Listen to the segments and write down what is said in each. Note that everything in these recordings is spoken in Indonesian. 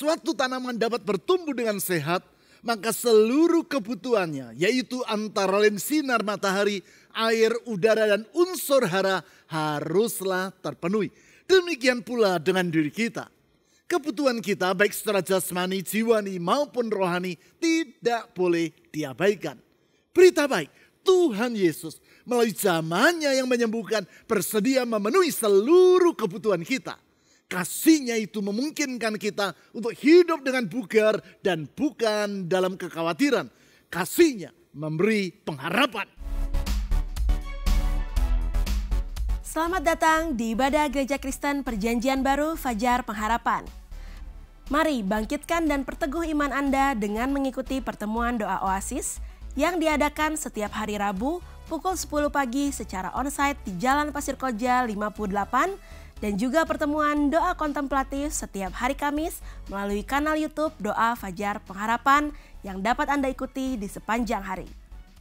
suatu tanaman dapat bertumbuh dengan sehat, maka seluruh kebutuhannya, yaitu antara lain sinar matahari, air, udara, dan unsur hara haruslah terpenuhi. Demikian pula dengan diri kita. Kebutuhan kita baik secara jasmani, jiwani maupun rohani tidak boleh diabaikan. Berita baik, Tuhan Yesus melalui zamannya yang menyembuhkan bersedia memenuhi seluruh kebutuhan kita kasihnya itu memungkinkan kita untuk hidup dengan bugar dan bukan dalam kekhawatiran. Kasihnya memberi pengharapan. Selamat datang di ibadah Gereja Kristen Perjanjian Baru Fajar Pengharapan. Mari bangkitkan dan perteguh iman Anda dengan mengikuti pertemuan doa Oasis yang diadakan setiap hari Rabu pukul 10 pagi secara onsite di Jalan Pasir Koja 58 dan juga pertemuan doa kontemplatif setiap hari Kamis melalui kanal YouTube Doa Fajar Pengharapan yang dapat Anda ikuti di sepanjang hari.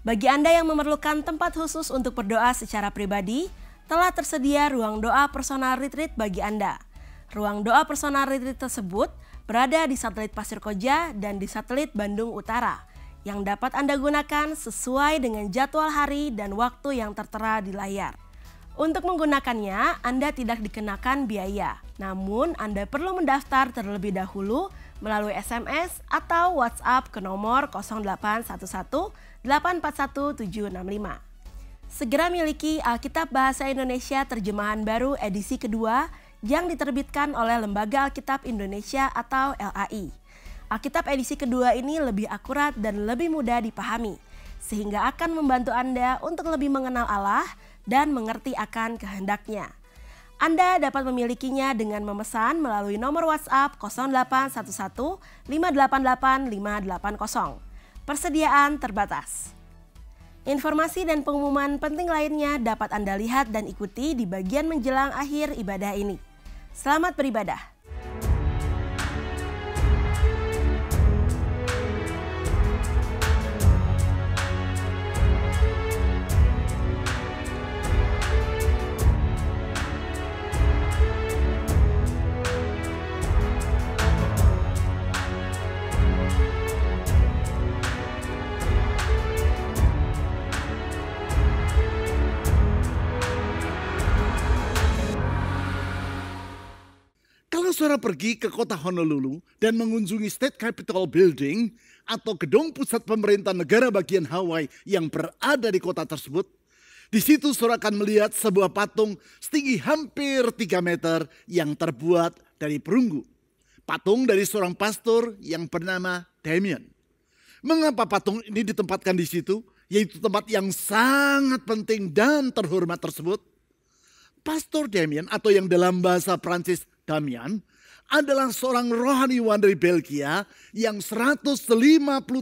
Bagi Anda yang memerlukan tempat khusus untuk berdoa secara pribadi, telah tersedia ruang doa personal retreat bagi Anda. Ruang doa personal retreat tersebut berada di satelit Pasir Koja dan di satelit Bandung Utara yang dapat Anda gunakan sesuai dengan jadwal hari dan waktu yang tertera di layar. Untuk menggunakannya, Anda tidak dikenakan biaya. Namun, Anda perlu mendaftar terlebih dahulu melalui SMS atau WhatsApp ke nomor 0811 841 Segera miliki Alkitab Bahasa Indonesia terjemahan baru edisi kedua yang diterbitkan oleh Lembaga Alkitab Indonesia atau LAI. Alkitab edisi kedua ini lebih akurat dan lebih mudah dipahami, sehingga akan membantu Anda untuk lebih mengenal Allah, dan mengerti akan kehendaknya. Anda dapat memilikinya dengan memesan melalui nomor WhatsApp 0811 588 580. Persediaan terbatas. Informasi dan pengumuman penting lainnya dapat Anda lihat dan ikuti di bagian menjelang akhir ibadah ini. Selamat beribadah. saudara pergi ke kota Honolulu dan mengunjungi State Capitol Building atau gedung pusat pemerintah negara bagian Hawaii yang berada di kota tersebut, di situ saudara akan melihat sebuah patung setinggi hampir 3 meter yang terbuat dari perunggu. Patung dari seorang pastor yang bernama Damien. Mengapa patung ini ditempatkan di situ? Yaitu tempat yang sangat penting dan terhormat tersebut. Pastor Damien atau yang dalam bahasa Prancis Damian adalah seorang rohaniwan dari Belgia yang 150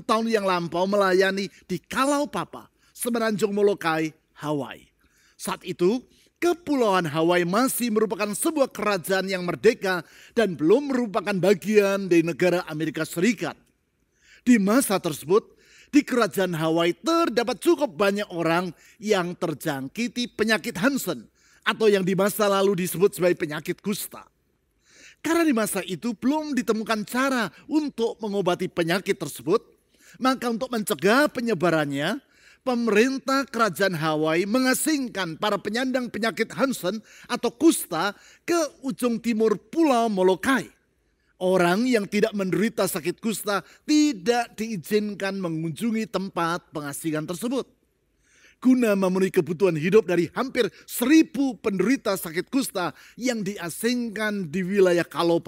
tahun yang lampau melayani di Kalau Papa, Semenanjung Molokai, Hawaii. Saat itu, Kepulauan Hawaii masih merupakan sebuah kerajaan yang merdeka dan belum merupakan bagian dari negara Amerika Serikat. Di masa tersebut, di kerajaan Hawaii terdapat cukup banyak orang yang terjangkiti penyakit Hansen atau yang di masa lalu disebut sebagai penyakit kusta. Karena di masa itu belum ditemukan cara untuk mengobati penyakit tersebut, maka untuk mencegah penyebarannya, pemerintah kerajaan Hawaii mengasingkan para penyandang penyakit Hansen atau kusta ke ujung timur pulau Molokai. Orang yang tidak menderita sakit kusta tidak diizinkan mengunjungi tempat pengasingan tersebut guna memenuhi kebutuhan hidup dari hampir seribu penderita sakit kusta yang diasingkan di wilayah Kalau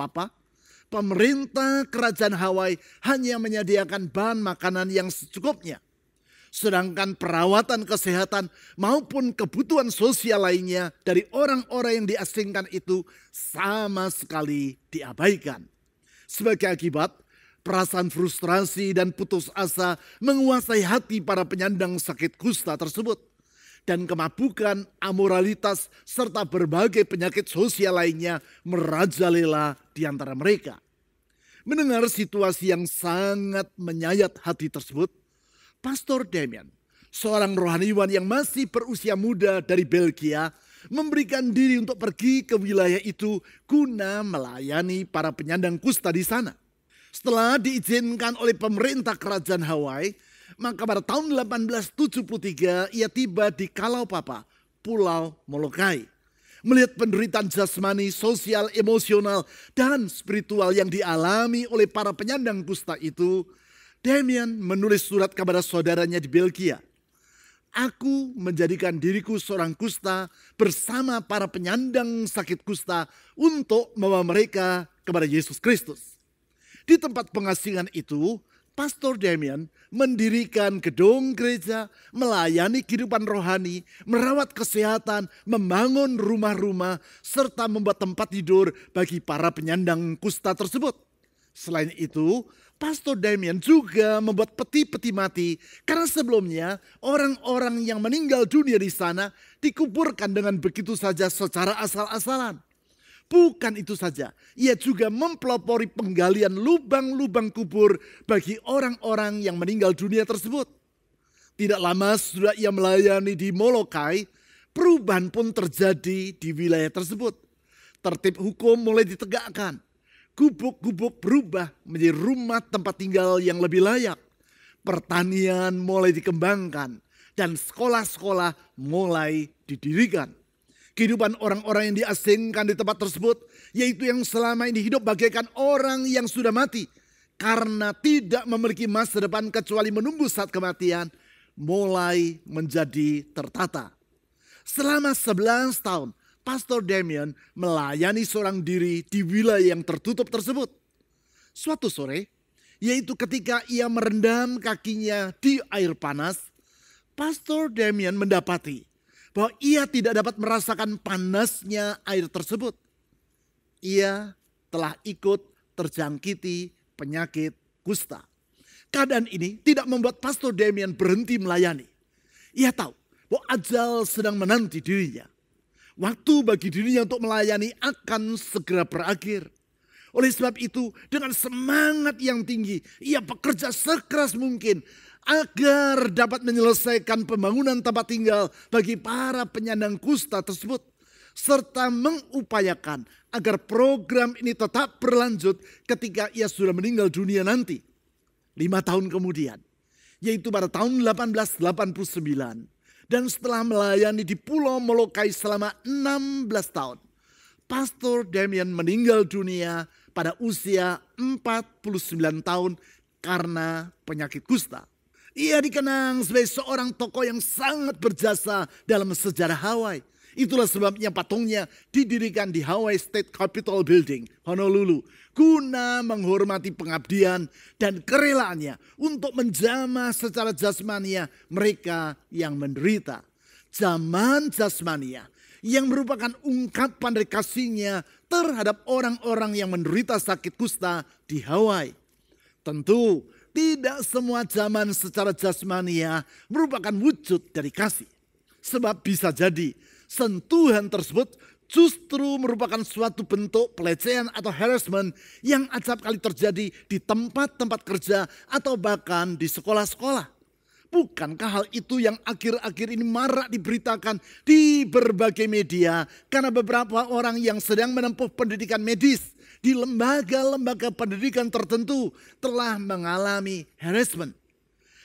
Pemerintah kerajaan Hawaii hanya menyediakan bahan makanan yang secukupnya. Sedangkan perawatan kesehatan maupun kebutuhan sosial lainnya dari orang-orang yang diasingkan itu sama sekali diabaikan. Sebagai akibat, Perasaan frustrasi dan putus asa menguasai hati para penyandang sakit kusta tersebut. Dan kemabukan, amoralitas, serta berbagai penyakit sosial lainnya merajalela di antara mereka. Mendengar situasi yang sangat menyayat hati tersebut, Pastor Damien, seorang rohaniwan yang masih berusia muda dari Belgia, memberikan diri untuk pergi ke wilayah itu guna melayani para penyandang kusta di sana. Setelah diizinkan oleh pemerintah kerajaan Hawaii, maka pada tahun 1873 ia tiba di Kalaupapa, Pulau Molokai. Melihat penderitaan jasmani, sosial, emosional, dan spiritual yang dialami oleh para penyandang kusta itu, Damien menulis surat kepada saudaranya di Belgia. Aku menjadikan diriku seorang kusta bersama para penyandang sakit kusta untuk membawa mereka kepada Yesus Kristus. Di tempat pengasingan itu, Pastor Damien mendirikan gedung gereja, melayani kehidupan rohani, merawat kesehatan, membangun rumah-rumah, serta membuat tempat tidur bagi para penyandang kusta tersebut. Selain itu, Pastor Damien juga membuat peti-peti mati karena sebelumnya orang-orang yang meninggal dunia di sana dikuburkan dengan begitu saja secara asal-asalan. Bukan itu saja, ia juga mempelopori penggalian lubang-lubang kubur bagi orang-orang yang meninggal dunia tersebut. Tidak lama sudah ia melayani di Molokai, perubahan pun terjadi di wilayah tersebut. Tertib hukum mulai ditegakkan. Gubuk-gubuk berubah menjadi rumah tempat tinggal yang lebih layak. Pertanian mulai dikembangkan dan sekolah-sekolah mulai didirikan kehidupan orang-orang yang diasingkan di tempat tersebut, yaitu yang selama ini hidup bagaikan orang yang sudah mati karena tidak memiliki masa depan kecuali menunggu saat kematian, mulai menjadi tertata. Selama 11 tahun, Pastor Damien melayani seorang diri di wilayah yang tertutup tersebut. Suatu sore, yaitu ketika ia merendam kakinya di air panas, Pastor Damien mendapati bahwa ia tidak dapat merasakan panasnya air tersebut. Ia telah ikut terjangkiti penyakit kusta. Keadaan ini tidak membuat Pastor Damien berhenti melayani. Ia tahu bahwa ajal sedang menanti dirinya. Waktu bagi dirinya untuk melayani akan segera berakhir. Oleh sebab itu, dengan semangat yang tinggi, ia bekerja sekeras mungkin agar dapat menyelesaikan pembangunan tempat tinggal bagi para penyandang kusta tersebut serta mengupayakan agar program ini tetap berlanjut ketika ia sudah meninggal dunia nanti. Lima tahun kemudian, yaitu pada tahun 1889. Dan setelah melayani di Pulau Molokai selama 16 tahun, Pastor Damien meninggal dunia pada usia 49 tahun karena penyakit kusta. Ia dikenang sebagai seorang tokoh yang sangat berjasa dalam sejarah Hawaii. Itulah sebabnya patungnya didirikan di Hawaii State Capitol Building, Honolulu, guna menghormati pengabdian dan kerelaannya untuk menjamah secara jasmania mereka yang menderita. Zaman jasmania yang merupakan ungkapan dari kasihnya terhadap orang-orang yang menderita sakit kusta di Hawaii. Tentu tidak semua zaman secara jasmania merupakan wujud dari kasih. Sebab bisa jadi sentuhan tersebut justru merupakan suatu bentuk pelecehan atau harassment yang acap kali terjadi di tempat-tempat kerja atau bahkan di sekolah-sekolah. Bukankah hal itu yang akhir-akhir ini marak diberitakan di berbagai media karena beberapa orang yang sedang menempuh pendidikan medis di lembaga-lembaga pendidikan tertentu telah mengalami harassment.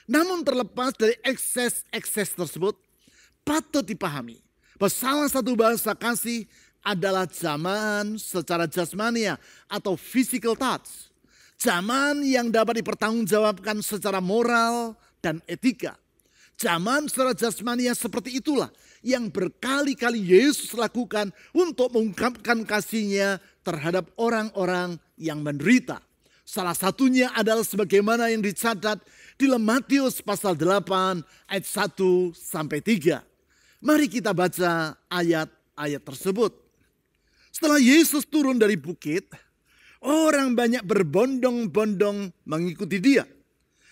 Namun terlepas dari ekses-ekses tersebut, patut dipahami bahwa salah satu bahasa kasih adalah zaman secara jasmania atau physical touch. Zaman yang dapat dipertanggungjawabkan secara moral dan etika. Zaman secara jasmania seperti itulah yang berkali-kali Yesus lakukan untuk mengungkapkan kasihnya terhadap orang-orang yang menderita. Salah satunya adalah sebagaimana yang dicatat di dalam Matius pasal 8 ayat 1 sampai 3. Mari kita baca ayat-ayat tersebut. Setelah Yesus turun dari bukit, orang banyak berbondong-bondong mengikuti dia.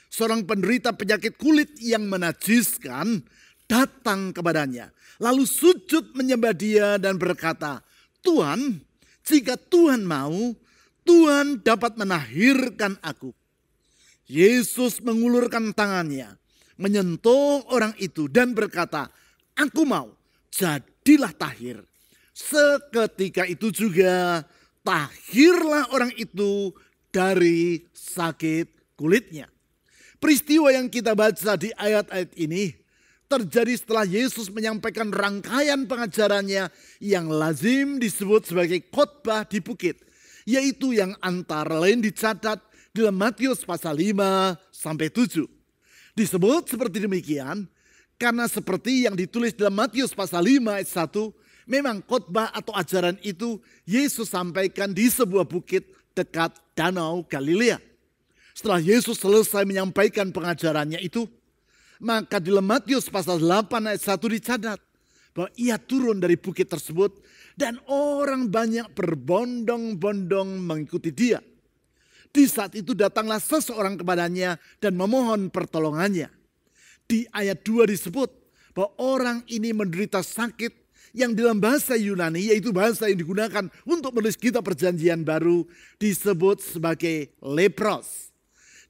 Seorang penderita penyakit kulit yang menajiskan datang kepadanya. Lalu sujud menyembah dia dan berkata, Tuhan, jika Tuhan mau, Tuhan dapat menahirkan aku. Yesus mengulurkan tangannya, menyentuh orang itu dan berkata, aku mau, jadilah tahir. Seketika itu juga tahirlah orang itu dari sakit kulitnya. Peristiwa yang kita baca di ayat-ayat ini terjadi setelah Yesus menyampaikan rangkaian pengajarannya yang lazim disebut sebagai khotbah di bukit. Yaitu yang antara lain dicatat dalam Matius pasal 5 sampai 7. Disebut seperti demikian karena seperti yang ditulis dalam Matius pasal 5 ayat 1, memang khotbah atau ajaran itu Yesus sampaikan di sebuah bukit dekat Danau Galilea. Setelah Yesus selesai menyampaikan pengajarannya itu, maka di Matius pasal 8 ayat 1 dicatat bahwa ia turun dari bukit tersebut dan orang banyak berbondong-bondong mengikuti dia. Di saat itu datanglah seseorang kepadanya dan memohon pertolongannya. Di ayat 2 disebut bahwa orang ini menderita sakit yang dalam bahasa Yunani yaitu bahasa yang digunakan untuk menulis kitab perjanjian baru disebut sebagai lepros.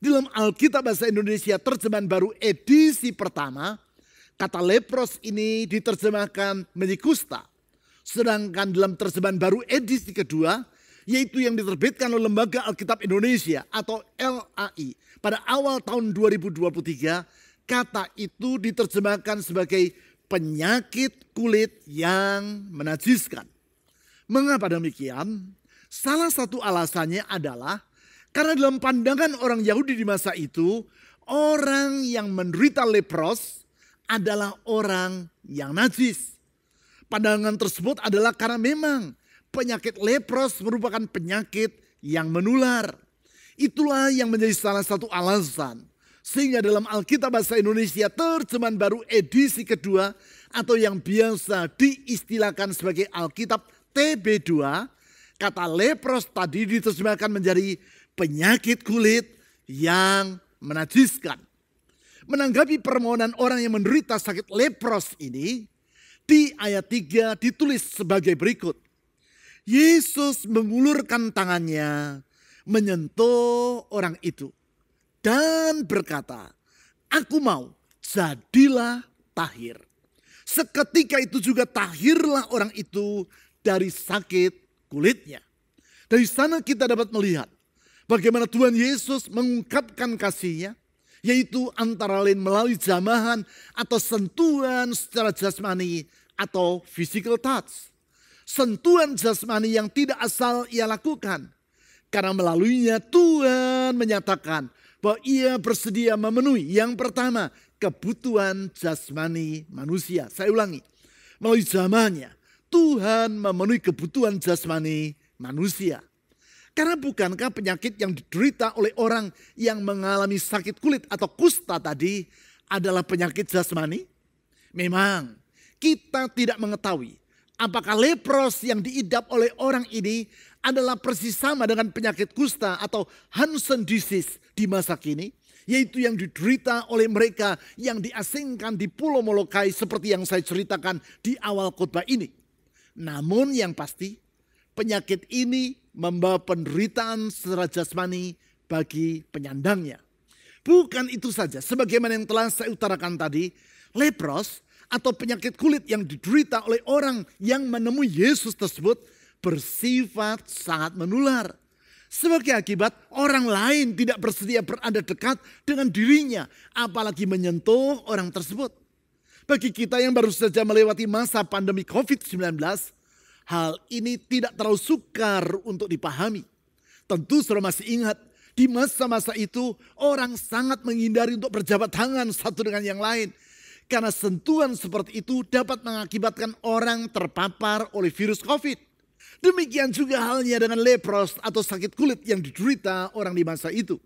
Dalam Alkitab bahasa Indonesia terjemahan baru edisi pertama, kata lepros ini diterjemahkan menjadi kusta. Sedangkan dalam terjemahan baru edisi kedua, yaitu yang diterbitkan oleh Lembaga Alkitab Indonesia atau LAI pada awal tahun 2023, kata itu diterjemahkan sebagai penyakit kulit yang menajiskan. Mengapa demikian? Salah satu alasannya adalah karena dalam pandangan orang Yahudi di masa itu, orang yang menderita lepros adalah orang yang najis. Pandangan tersebut adalah karena memang penyakit lepros merupakan penyakit yang menular. Itulah yang menjadi salah satu alasan sehingga dalam Alkitab bahasa Indonesia terjemahan baru edisi kedua atau yang biasa diistilahkan sebagai Alkitab TB2 kata lepros tadi diterjemahkan menjadi penyakit kulit yang menajiskan. Menanggapi permohonan orang yang menderita sakit lepros ini, di ayat 3 ditulis sebagai berikut. Yesus mengulurkan tangannya, menyentuh orang itu dan berkata, "Aku mau, jadilah tahir." Seketika itu juga tahirlah orang itu dari sakit kulitnya. Dari sana kita dapat melihat Bagaimana Tuhan Yesus mengungkapkan kasihnya, yaitu antara lain melalui jamahan atau sentuhan secara jasmani atau physical touch. Sentuhan jasmani yang tidak asal ia lakukan. Karena melaluinya Tuhan menyatakan bahwa ia bersedia memenuhi yang pertama kebutuhan jasmani manusia. Saya ulangi, melalui jamahnya Tuhan memenuhi kebutuhan jasmani manusia. Karena bukankah penyakit yang diderita oleh orang yang mengalami sakit kulit atau kusta tadi adalah penyakit jasmani? Memang kita tidak mengetahui apakah lepros yang diidap oleh orang ini adalah persis sama dengan penyakit kusta atau Hansen disease di masa kini, yaitu yang diderita oleh mereka yang diasingkan di Pulau Molokai seperti yang saya ceritakan di awal khotbah ini. Namun yang pasti penyakit ini membawa penderitaan secara jasmani bagi penyandangnya. Bukan itu saja, sebagaimana yang telah saya utarakan tadi, lepros atau penyakit kulit yang diderita oleh orang yang menemui Yesus tersebut bersifat sangat menular. Sebagai akibat orang lain tidak bersedia berada dekat dengan dirinya, apalagi menyentuh orang tersebut. Bagi kita yang baru saja melewati masa pandemi COVID-19, Hal ini tidak terlalu sukar untuk dipahami. Tentu saudara masih ingat, di masa-masa itu orang sangat menghindari untuk berjabat tangan satu dengan yang lain. Karena sentuhan seperti itu dapat mengakibatkan orang terpapar oleh virus COVID. Demikian juga halnya dengan lepros atau sakit kulit yang diderita orang di masa itu.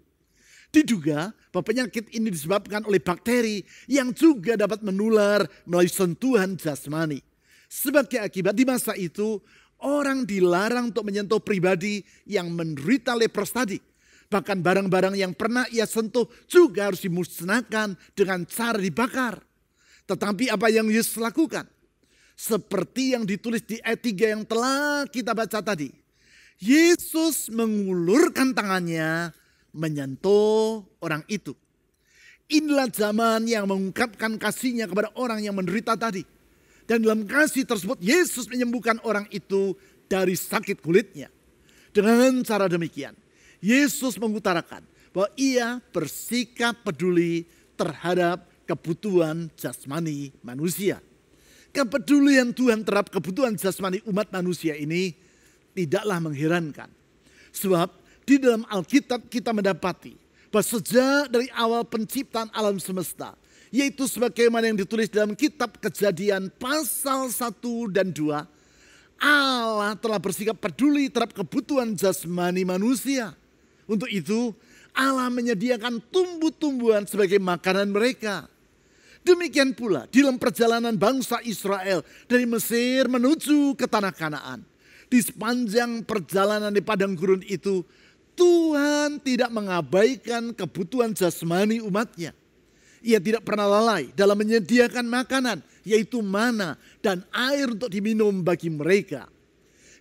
Diduga bahwa penyakit ini disebabkan oleh bakteri yang juga dapat menular melalui sentuhan jasmani. Sebagai akibat di masa itu orang dilarang untuk menyentuh pribadi yang menderita lepros tadi. Bahkan barang-barang yang pernah ia sentuh juga harus dimusnahkan dengan cara dibakar. Tetapi apa yang Yesus lakukan? Seperti yang ditulis di ayat 3 yang telah kita baca tadi. Yesus mengulurkan tangannya menyentuh orang itu. Inilah zaman yang mengungkapkan kasihnya kepada orang yang menderita tadi dan dalam kasih tersebut Yesus menyembuhkan orang itu dari sakit kulitnya. Ya. Dengan cara demikian, Yesus mengutarakan bahwa ia bersikap peduli terhadap kebutuhan jasmani manusia. Kepedulian Tuhan terhadap kebutuhan jasmani umat manusia ini tidaklah mengherankan. Sebab di dalam Alkitab kita mendapati bahwa sejak dari awal penciptaan alam semesta, yaitu sebagaimana yang ditulis dalam kitab Kejadian pasal 1 dan 2. Allah telah bersikap peduli terhadap kebutuhan jasmani manusia. Untuk itu, Allah menyediakan tumbuh-tumbuhan sebagai makanan mereka. Demikian pula dalam perjalanan bangsa Israel dari Mesir menuju ke tanah Kanaan. Di sepanjang perjalanan di padang gurun itu, Tuhan tidak mengabaikan kebutuhan jasmani umatnya. Ia tidak pernah lalai dalam menyediakan makanan, yaitu mana dan air untuk diminum bagi mereka.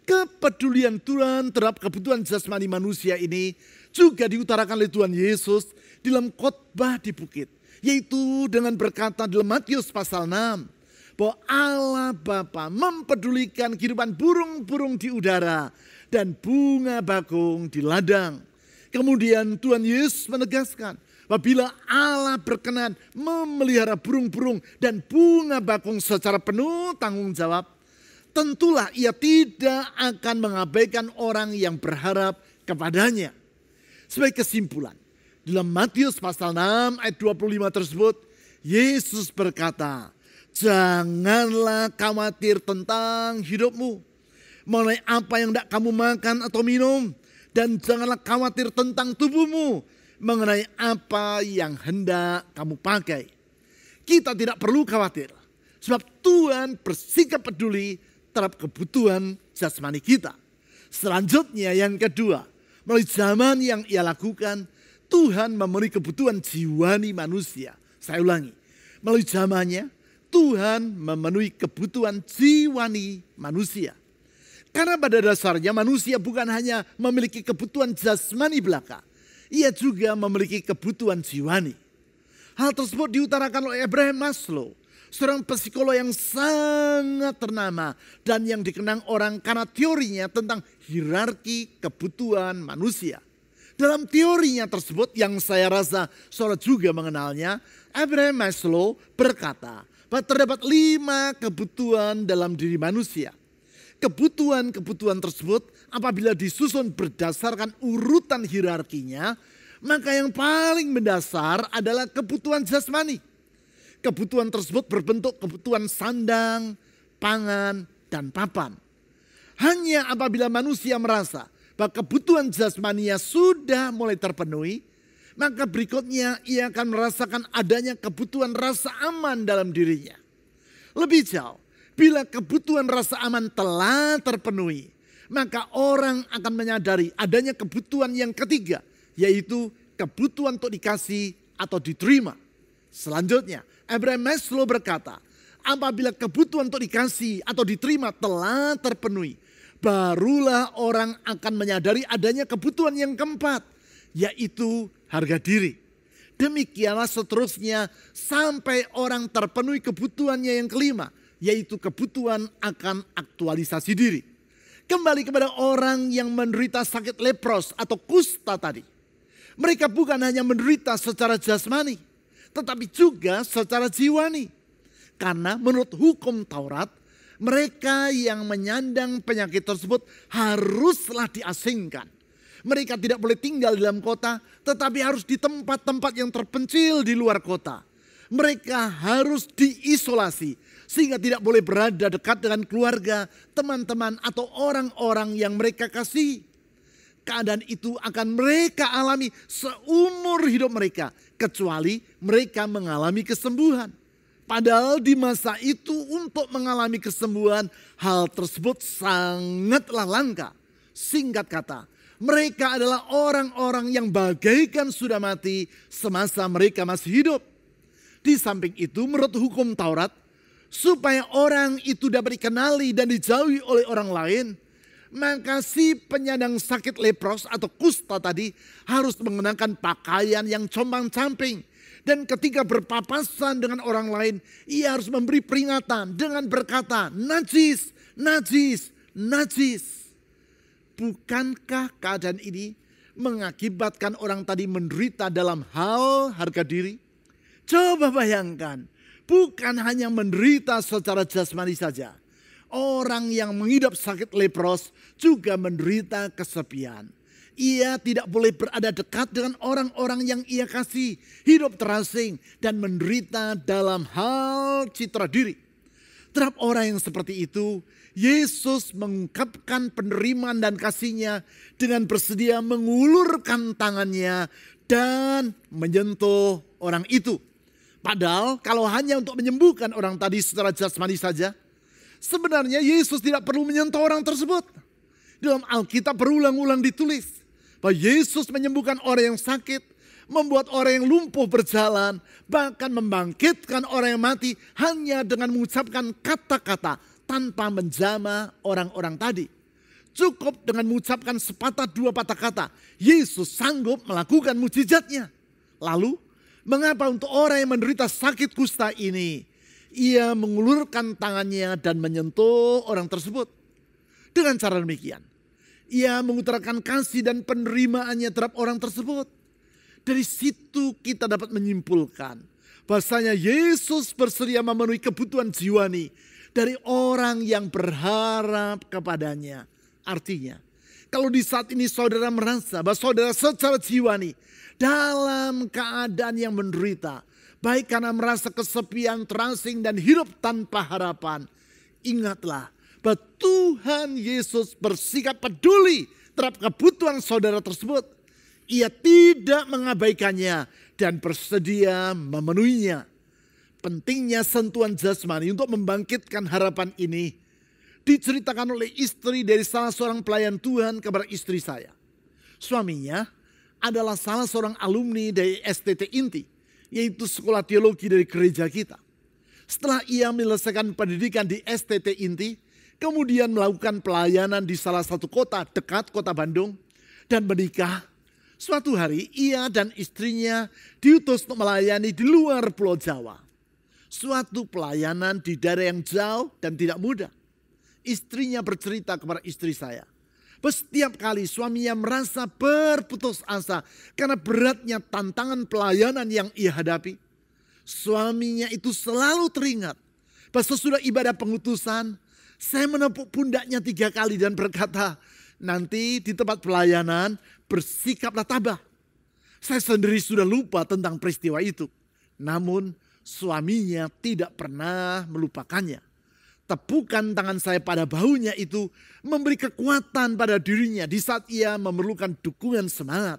Kepedulian Tuhan terhadap kebutuhan jasmani manusia ini juga diutarakan oleh Tuhan Yesus dalam khotbah di bukit. Yaitu dengan berkata dalam Matius pasal 6 bahwa Allah Bapa mempedulikan kehidupan burung-burung di udara dan bunga bakung di ladang. Kemudian Tuhan Yesus menegaskan Apabila Allah berkenan memelihara burung-burung dan bunga bakung secara penuh tanggung jawab, tentulah ia tidak akan mengabaikan orang yang berharap kepadanya. Sebagai kesimpulan, dalam Matius pasal 6 ayat 25 tersebut, Yesus berkata, Janganlah khawatir tentang hidupmu, mengenai apa yang tidak kamu makan atau minum, dan janganlah khawatir tentang tubuhmu, mengenai apa yang hendak kamu pakai. Kita tidak perlu khawatir, sebab Tuhan bersikap peduli terhadap kebutuhan jasmani kita. Selanjutnya yang kedua, melalui zaman yang ia lakukan, Tuhan memenuhi kebutuhan jiwani manusia. Saya ulangi, melalui zamannya, Tuhan memenuhi kebutuhan jiwani manusia. Karena pada dasarnya manusia bukan hanya memiliki kebutuhan jasmani belaka, ia juga memiliki kebutuhan jiwani. Hal tersebut diutarakan oleh Abraham Maslow, seorang psikolog yang sangat ternama dan yang dikenang orang karena teorinya tentang hierarki kebutuhan manusia. Dalam teorinya tersebut yang saya rasa saudara juga mengenalnya, Abraham Maslow berkata bahwa terdapat lima kebutuhan dalam diri manusia. Kebutuhan-kebutuhan tersebut apabila disusun berdasarkan urutan hierarkinya, maka yang paling mendasar adalah kebutuhan jasmani. Kebutuhan tersebut berbentuk kebutuhan sandang, pangan, dan papan. Hanya apabila manusia merasa bahwa kebutuhan jasmania sudah mulai terpenuhi, maka berikutnya ia akan merasakan adanya kebutuhan rasa aman dalam dirinya. Lebih jauh, bila kebutuhan rasa aman telah terpenuhi, maka orang akan menyadari adanya kebutuhan yang ketiga, yaitu kebutuhan untuk dikasih atau diterima. Selanjutnya, Abraham Maslow berkata, apabila kebutuhan untuk dikasih atau diterima telah terpenuhi, barulah orang akan menyadari adanya kebutuhan yang keempat, yaitu harga diri. Demikianlah seterusnya sampai orang terpenuhi kebutuhannya yang kelima, yaitu kebutuhan akan aktualisasi diri kembali kepada orang yang menderita sakit lepros atau kusta tadi. Mereka bukan hanya menderita secara jasmani, tetapi juga secara jiwani. Karena menurut hukum Taurat, mereka yang menyandang penyakit tersebut haruslah diasingkan. Mereka tidak boleh tinggal di dalam kota, tetapi harus di tempat-tempat yang terpencil di luar kota. Mereka harus diisolasi sehingga tidak boleh berada dekat dengan keluarga, teman-teman, atau orang-orang yang mereka kasih. Keadaan itu akan mereka alami seumur hidup mereka, kecuali mereka mengalami kesembuhan. Padahal di masa itu, untuk mengalami kesembuhan, hal tersebut sangatlah langka. Singkat kata, mereka adalah orang-orang yang bagaikan sudah mati semasa mereka masih hidup. Di samping itu, menurut hukum Taurat, supaya orang itu dapat dikenali dan dijauhi oleh orang lain, maka si penyandang sakit lepros atau kusta tadi harus mengenakan pakaian yang combang camping Dan ketika berpapasan dengan orang lain, ia harus memberi peringatan dengan berkata, najis, najis, najis. Bukankah keadaan ini mengakibatkan orang tadi menderita dalam hal harga diri? Coba bayangkan, bukan hanya menderita secara jasmani saja. Orang yang mengidap sakit lepros juga menderita kesepian. Ia tidak boleh berada dekat dengan orang-orang yang ia kasih, hidup terasing dan menderita dalam hal citra diri. Terhadap orang yang seperti itu, Yesus mengungkapkan penerimaan dan kasihnya dengan bersedia mengulurkan tangannya dan menyentuh orang itu. Padahal kalau hanya untuk menyembuhkan orang tadi secara jasmani saja, sebenarnya Yesus tidak perlu menyentuh orang tersebut. Dalam Alkitab berulang-ulang ditulis bahwa Yesus menyembuhkan orang yang sakit, membuat orang yang lumpuh berjalan, bahkan membangkitkan orang yang mati hanya dengan mengucapkan kata-kata tanpa menjama orang-orang tadi. Cukup dengan mengucapkan sepatah dua patah kata, Yesus sanggup melakukan mujizatnya. Lalu Mengapa untuk orang yang menderita sakit kusta ini, ia mengulurkan tangannya dan menyentuh orang tersebut. Dengan cara demikian, ia mengutarakan kasih dan penerimaannya terhadap orang tersebut. Dari situ kita dapat menyimpulkan bahasanya Yesus bersedia memenuhi kebutuhan jiwani dari orang yang berharap kepadanya. Artinya, kalau di saat ini saudara merasa bahwa saudara secara jiwani dalam keadaan yang menderita, baik karena merasa kesepian, terasing, dan hidup tanpa harapan. Ingatlah bahwa Tuhan Yesus bersikap peduli terhadap kebutuhan saudara tersebut. Ia tidak mengabaikannya dan bersedia memenuhinya. Pentingnya sentuhan jasmani untuk membangkitkan harapan ini diceritakan oleh istri dari salah seorang pelayan Tuhan kepada istri saya. Suaminya adalah salah seorang alumni dari STT Inti, yaitu Sekolah Teologi dari gereja kita. Setelah ia menyelesaikan pendidikan di STT Inti, kemudian melakukan pelayanan di salah satu kota dekat kota Bandung dan menikah. Suatu hari ia dan istrinya diutus untuk melayani di luar Pulau Jawa. Suatu pelayanan di daerah yang jauh dan tidak mudah. Istrinya bercerita kepada istri saya setiap kali suaminya merasa berputus asa karena beratnya tantangan pelayanan yang ia hadapi. Suaminya itu selalu teringat. Pas sesudah ibadah pengutusan, saya menepuk pundaknya tiga kali dan berkata, nanti di tempat pelayanan bersikaplah tabah. Saya sendiri sudah lupa tentang peristiwa itu. Namun suaminya tidak pernah melupakannya tepukan tangan saya pada bahunya itu memberi kekuatan pada dirinya di saat ia memerlukan dukungan semangat.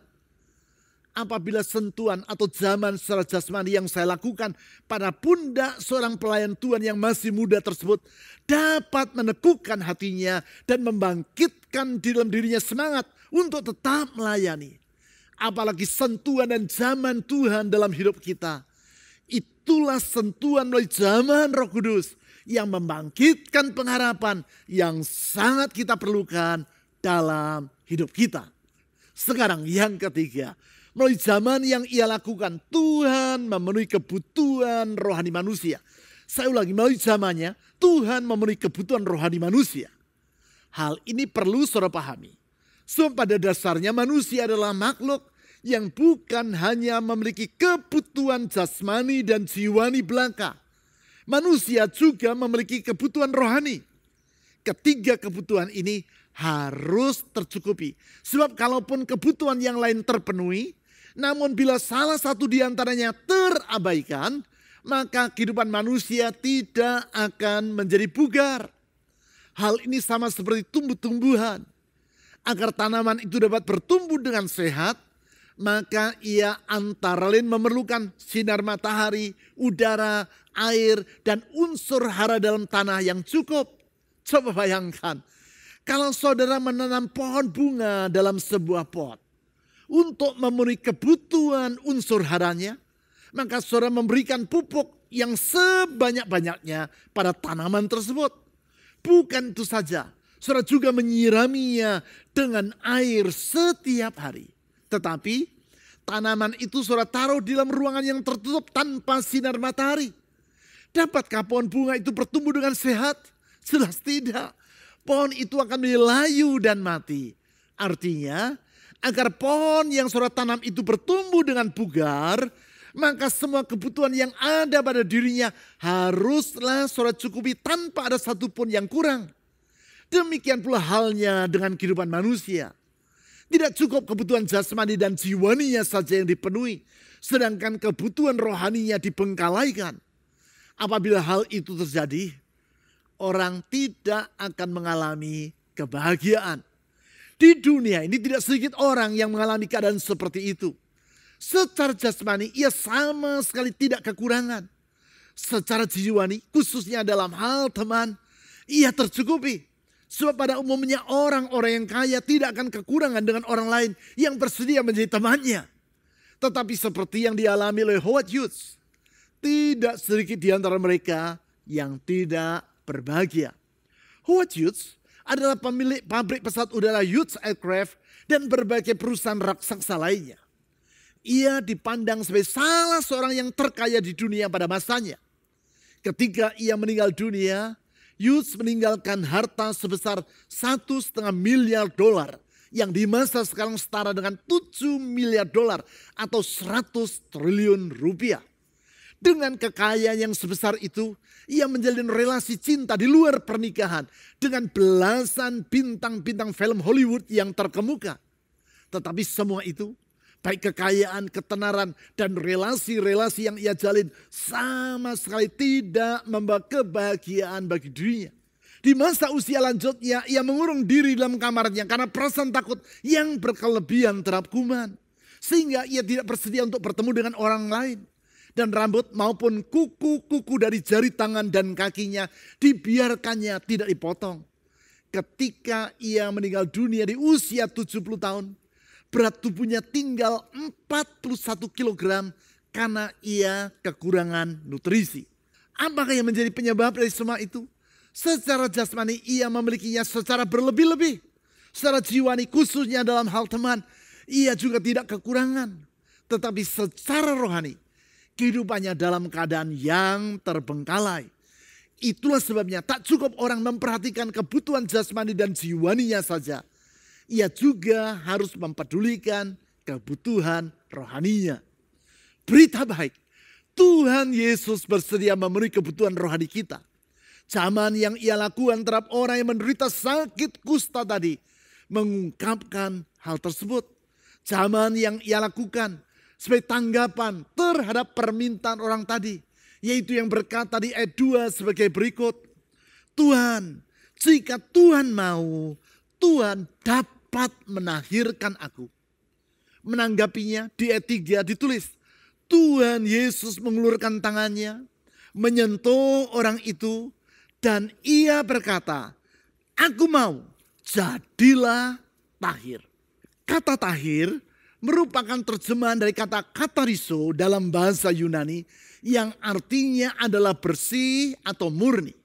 Apabila sentuhan atau zaman secara jasmani yang saya lakukan pada pundak seorang pelayan Tuhan yang masih muda tersebut dapat menekukkan hatinya dan membangkitkan di dalam dirinya semangat untuk tetap melayani. Apalagi sentuhan dan zaman Tuhan dalam hidup kita. Itulah sentuhan melalui zaman roh kudus yang membangkitkan pengharapan yang sangat kita perlukan dalam hidup kita. Sekarang yang ketiga, melalui zaman yang ia lakukan, Tuhan memenuhi kebutuhan rohani manusia. Saya ulangi, melalui zamannya, Tuhan memenuhi kebutuhan rohani manusia. Hal ini perlu saudara pahami. Sebab so, pada dasarnya manusia adalah makhluk yang bukan hanya memiliki kebutuhan jasmani dan jiwani belaka, Manusia juga memiliki kebutuhan rohani. Ketiga kebutuhan ini harus tercukupi. Sebab kalaupun kebutuhan yang lain terpenuhi, namun bila salah satu diantaranya terabaikan, maka kehidupan manusia tidak akan menjadi bugar. Hal ini sama seperti tumbuh-tumbuhan. Agar tanaman itu dapat bertumbuh dengan sehat, maka ia antara lain memerlukan sinar matahari, udara, air, dan unsur hara dalam tanah yang cukup. Coba bayangkan, kalau saudara menanam pohon bunga dalam sebuah pot untuk memenuhi kebutuhan unsur haranya, maka saudara memberikan pupuk yang sebanyak-banyaknya pada tanaman tersebut. Bukan itu saja, saudara juga menyiraminya dengan air setiap hari. Tetapi tanaman itu saudara taruh di dalam ruangan yang tertutup tanpa sinar matahari. Dapatkah pohon bunga itu bertumbuh dengan sehat? Jelas tidak. Pohon itu akan menjadi layu dan mati. Artinya, agar pohon yang saudara tanam itu bertumbuh dengan bugar, maka semua kebutuhan yang ada pada dirinya haruslah saudara cukupi tanpa ada satupun yang kurang. Demikian pula halnya dengan kehidupan manusia. Tidak cukup kebutuhan jasmani dan jiwaninya saja yang dipenuhi. Sedangkan kebutuhan rohaninya dibengkalaikan. Apabila hal itu terjadi, orang tidak akan mengalami kebahagiaan. Di dunia ini tidak sedikit orang yang mengalami keadaan seperti itu. Secara jasmani ia sama sekali tidak kekurangan. Secara jiwani khususnya dalam hal teman ia tercukupi. Sebab pada umumnya orang-orang yang kaya tidak akan kekurangan dengan orang lain yang bersedia menjadi temannya. Tetapi seperti yang dialami oleh Howard Hughes, tidak sedikit di antara mereka yang tidak berbahagia. Howard Hughes adalah pemilik pabrik pesawat udara Hughes Aircraft dan berbagai perusahaan raksasa lainnya. Ia dipandang sebagai salah seorang yang terkaya di dunia pada masanya. Ketika ia meninggal dunia, Yus meninggalkan harta sebesar satu setengah miliar dolar yang di masa sekarang setara dengan 7 miliar dolar atau 100 triliun rupiah. Dengan kekayaan yang sebesar itu, ia menjalin relasi cinta di luar pernikahan dengan belasan bintang-bintang film Hollywood yang terkemuka. Tetapi semua itu Baik kekayaan, ketenaran, dan relasi-relasi yang ia jalin sama sekali tidak membawa kebahagiaan bagi dirinya. Di masa usia lanjutnya, ia mengurung diri dalam kamarnya karena perasaan takut yang berkelebihan terhadap kuman. Sehingga ia tidak bersedia untuk bertemu dengan orang lain. Dan rambut maupun kuku-kuku dari jari tangan dan kakinya dibiarkannya tidak dipotong. Ketika ia meninggal dunia di usia 70 tahun, Berat tubuhnya tinggal 41 kg karena ia kekurangan nutrisi. Apakah yang menjadi penyebab dari semua itu? Secara jasmani ia memilikinya secara berlebih-lebih. Secara jiwani khususnya dalam hal teman. Ia juga tidak kekurangan. Tetapi secara rohani kehidupannya dalam keadaan yang terbengkalai. Itulah sebabnya tak cukup orang memperhatikan kebutuhan jasmani dan jiwaninya saja ia juga harus mempedulikan kebutuhan rohaninya. Berita baik, Tuhan Yesus bersedia memenuhi kebutuhan rohani kita. Zaman yang ia lakukan terhadap orang yang menderita sakit kusta tadi mengungkapkan hal tersebut. Zaman yang ia lakukan sebagai tanggapan terhadap permintaan orang tadi. Yaitu yang berkata di ayat 2 sebagai berikut. Tuhan, jika Tuhan mau, Tuhan dapat dapat menahirkan aku. Menanggapinya di etiga ditulis, Tuhan Yesus mengulurkan tangannya, menyentuh orang itu, dan ia berkata, aku mau, jadilah tahir. Kata tahir merupakan terjemahan dari kata katariso dalam bahasa Yunani yang artinya adalah bersih atau murni.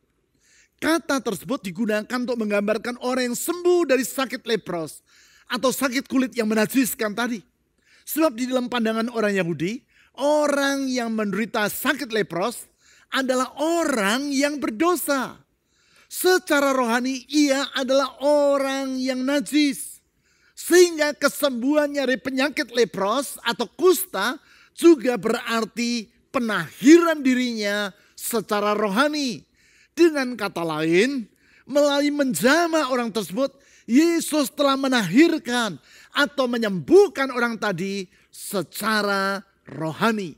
Kata tersebut digunakan untuk menggambarkan orang yang sembuh dari sakit lepros atau sakit kulit yang menajiskan tadi. Sebab di dalam pandangan orang Yahudi, orang yang menderita sakit lepros adalah orang yang berdosa. Secara rohani ia adalah orang yang najis. Sehingga kesembuhannya dari penyakit lepros atau kusta juga berarti penahiran dirinya secara rohani dengan kata lain, melalui menjama orang tersebut, Yesus telah menahirkan atau menyembuhkan orang tadi secara rohani.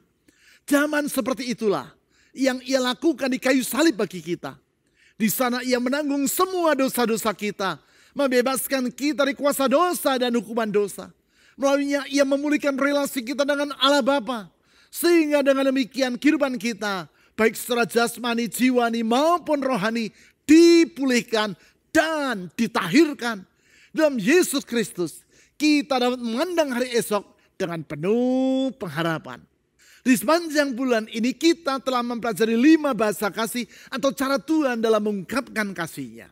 Zaman seperti itulah yang ia lakukan di kayu salib bagi kita. Di sana ia menanggung semua dosa-dosa kita, membebaskan kita dari kuasa dosa dan hukuman dosa. Melalui ia memulihkan relasi kita dengan Allah Bapa. Sehingga dengan demikian kehidupan kita baik secara jasmani, jiwani maupun rohani dipulihkan dan ditahirkan. Dalam Yesus Kristus kita dapat memandang hari esok dengan penuh pengharapan. Di sepanjang bulan ini kita telah mempelajari lima bahasa kasih atau cara Tuhan dalam mengungkapkan kasihnya.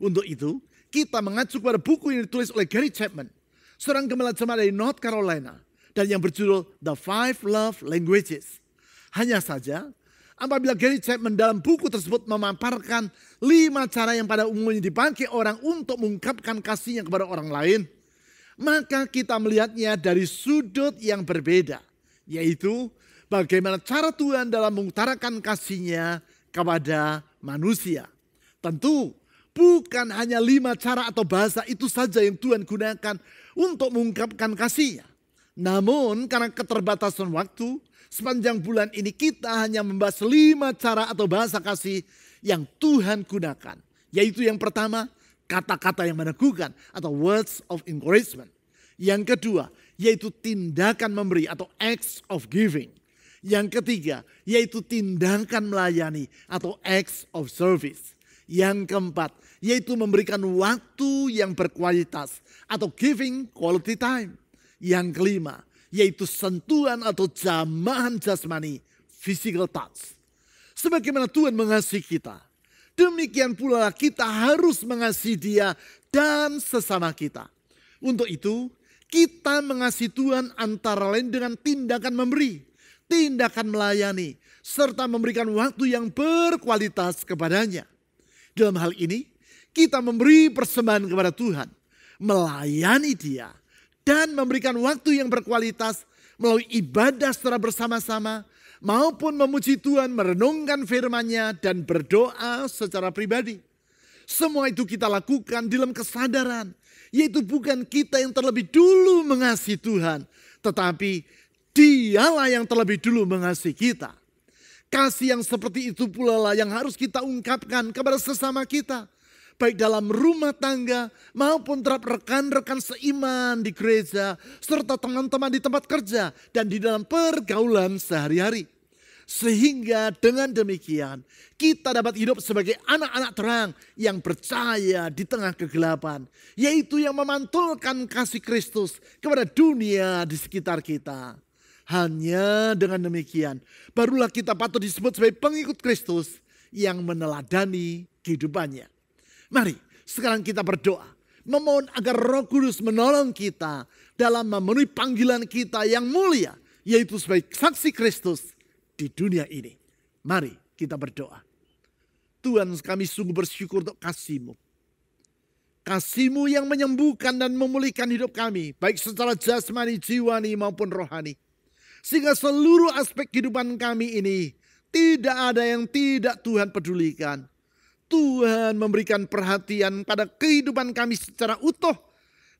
Untuk itu kita mengacu kepada buku yang ditulis oleh Gary Chapman, seorang gembala jemaat dari North Carolina dan yang berjudul The Five Love Languages. Hanya saja Apabila Gary Chapman dalam buku tersebut memaparkan lima cara yang pada umumnya dipakai orang untuk mengungkapkan kasihnya kepada orang lain, maka kita melihatnya dari sudut yang berbeda, yaitu bagaimana cara Tuhan dalam mengutarakan kasihnya kepada manusia. Tentu bukan hanya lima cara atau bahasa itu saja yang Tuhan gunakan untuk mengungkapkan kasihnya. Namun karena keterbatasan waktu, Sepanjang bulan ini kita hanya membahas lima cara atau bahasa kasih yang Tuhan gunakan. Yaitu yang pertama, kata-kata yang meneguhkan atau words of encouragement. Yang kedua, yaitu tindakan memberi atau acts of giving. Yang ketiga, yaitu tindakan melayani atau acts of service. Yang keempat, yaitu memberikan waktu yang berkualitas atau giving quality time. Yang kelima, yaitu sentuhan atau jamahan jasmani, physical touch. Sebagaimana Tuhan mengasihi kita, demikian pula kita harus mengasihi dia dan sesama kita. Untuk itu, kita mengasihi Tuhan antara lain dengan tindakan memberi, tindakan melayani, serta memberikan waktu yang berkualitas kepadanya. Dalam hal ini, kita memberi persembahan kepada Tuhan, melayani Dia, dan memberikan waktu yang berkualitas melalui ibadah secara bersama-sama maupun memuji Tuhan, merenungkan firman-Nya dan berdoa secara pribadi. Semua itu kita lakukan dalam kesadaran, yaitu bukan kita yang terlebih dulu mengasihi Tuhan, tetapi Dialah yang terlebih dulu mengasihi kita. Kasih yang seperti itu pula lah yang harus kita ungkapkan kepada sesama kita baik dalam rumah tangga maupun terhadap rekan-rekan seiman di gereja, serta teman-teman di tempat kerja dan di dalam pergaulan sehari-hari. Sehingga dengan demikian kita dapat hidup sebagai anak-anak terang yang percaya di tengah kegelapan. Yaitu yang memantulkan kasih Kristus kepada dunia di sekitar kita. Hanya dengan demikian barulah kita patut disebut sebagai pengikut Kristus yang meneladani kehidupannya. Mari sekarang kita berdoa. Memohon agar roh kudus menolong kita dalam memenuhi panggilan kita yang mulia. Yaitu sebagai saksi Kristus di dunia ini. Mari kita berdoa. Tuhan kami sungguh bersyukur untuk kasih-Mu. yang menyembuhkan dan memulihkan hidup kami. Baik secara jasmani, jiwani maupun rohani. Sehingga seluruh aspek kehidupan kami ini tidak ada yang tidak Tuhan pedulikan. Tuhan memberikan perhatian pada kehidupan kami secara utuh.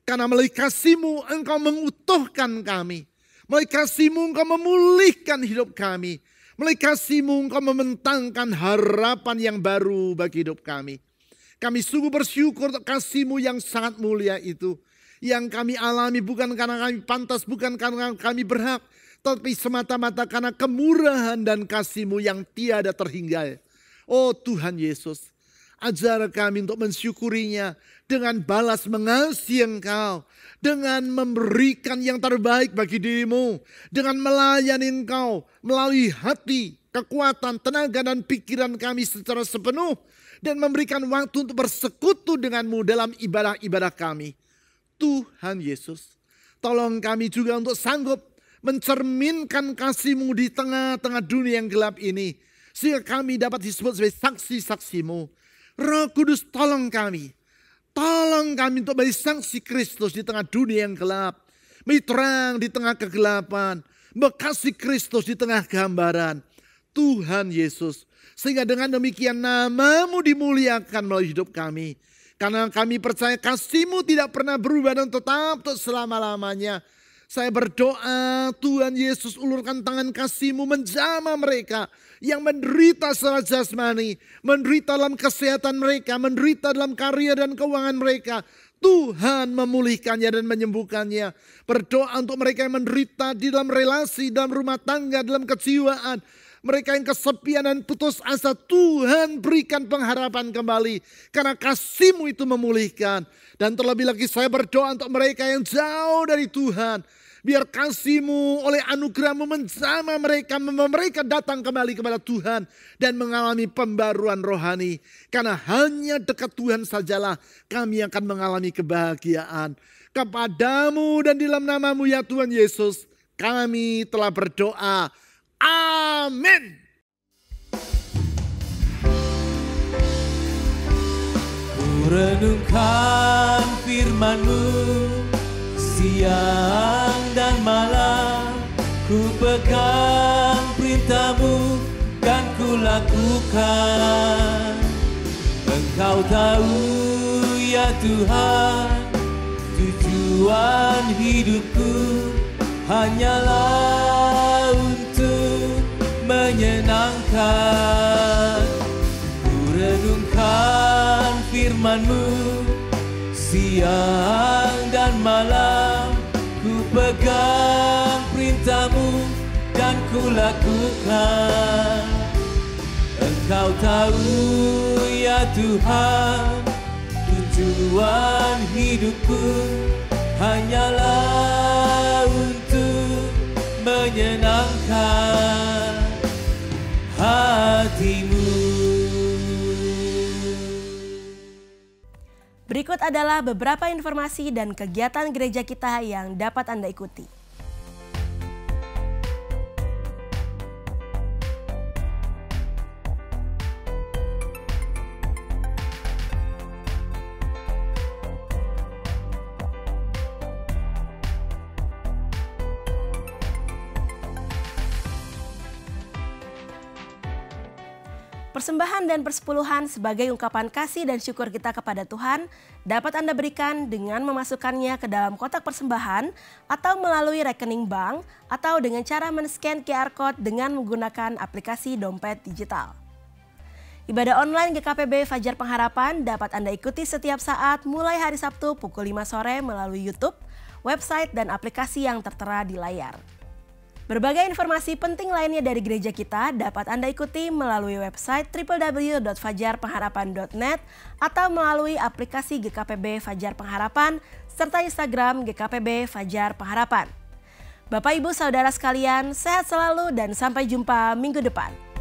Karena melalui kasihmu engkau mengutuhkan kami. Melalui kasihmu engkau memulihkan hidup kami. Melalui kasihmu engkau mementangkan harapan yang baru bagi hidup kami. Kami sungguh bersyukur untuk kasihmu yang sangat mulia itu. Yang kami alami bukan karena kami pantas, bukan karena kami berhak. Tapi semata-mata karena kemurahan dan kasihmu yang tiada terhingga. Oh Tuhan Yesus, Ajar kami untuk mensyukurinya dengan balas mengasihi Engkau, dengan memberikan yang terbaik bagi dirimu, dengan melayani Engkau melalui hati, kekuatan, tenaga, dan pikiran kami secara sepenuh, dan memberikan waktu untuk bersekutu denganmu dalam ibadah-ibadah kami. Tuhan Yesus, tolong kami juga untuk sanggup mencerminkan kasihMu di tengah-tengah dunia yang gelap ini. Sehingga kami dapat disebut sebagai saksi-saksimu Roh Kudus tolong kami. Tolong kami untuk menjadi sanksi Kristus di tengah dunia yang gelap. Menjadi terang di tengah kegelapan. Bekasi Kristus di tengah gambaran. Tuhan Yesus. Sehingga dengan demikian namamu dimuliakan melalui hidup kami. Karena kami percaya kasihmu tidak pernah berubah dan tetap untuk selama-lamanya. Saya berdoa Tuhan Yesus ulurkan tangan kasihmu menjama mereka yang menderita secara jasmani, menderita dalam kesehatan mereka, menderita dalam karya dan keuangan mereka. Tuhan memulihkannya dan menyembuhkannya. Berdoa untuk mereka yang menderita di dalam relasi, dalam rumah tangga, dalam kejiwaan. Mereka yang kesepian dan putus asa, Tuhan berikan pengharapan kembali. Karena kasihmu itu memulihkan. Dan terlebih lagi saya berdoa untuk mereka yang jauh dari Tuhan Biar kasihmu oleh anugerahmu menjama mereka, mereka datang kembali kepada Tuhan dan mengalami pembaruan rohani. Karena hanya dekat Tuhan sajalah kami akan mengalami kebahagiaan. Kepadamu dan di dalam namamu ya Tuhan Yesus, kami telah berdoa. Amin. renungkan firmanmu Siang dan malam ku pegang perintahmu dan ku lakukan Engkau tahu ya Tuhan tujuan hidupku hanyalah untuk menyenangkan Ku renungkan firmanmu siang dan malam pegang perintahmu dan kulakukan Engkau tahu ya Tuhan tujuan hidupku hanyalah untuk menyenangkan hatimu Berikut adalah beberapa informasi dan kegiatan gereja kita yang dapat Anda ikuti. Persembahan dan persepuluhan sebagai ungkapan kasih dan syukur kita kepada Tuhan dapat Anda berikan dengan memasukkannya ke dalam kotak persembahan atau melalui rekening bank atau dengan cara men-scan QR Code dengan menggunakan aplikasi dompet digital. Ibadah online GKPB Fajar Pengharapan dapat Anda ikuti setiap saat mulai hari Sabtu pukul 5 sore melalui YouTube, website, dan aplikasi yang tertera di layar. Berbagai informasi penting lainnya dari gereja kita dapat Anda ikuti melalui website www.fajarpengharapan.net atau melalui aplikasi GKPB Fajar Pengharapan serta Instagram GKPB Fajar Pengharapan. Bapak, Ibu, Saudara sekalian, sehat selalu dan sampai jumpa minggu depan.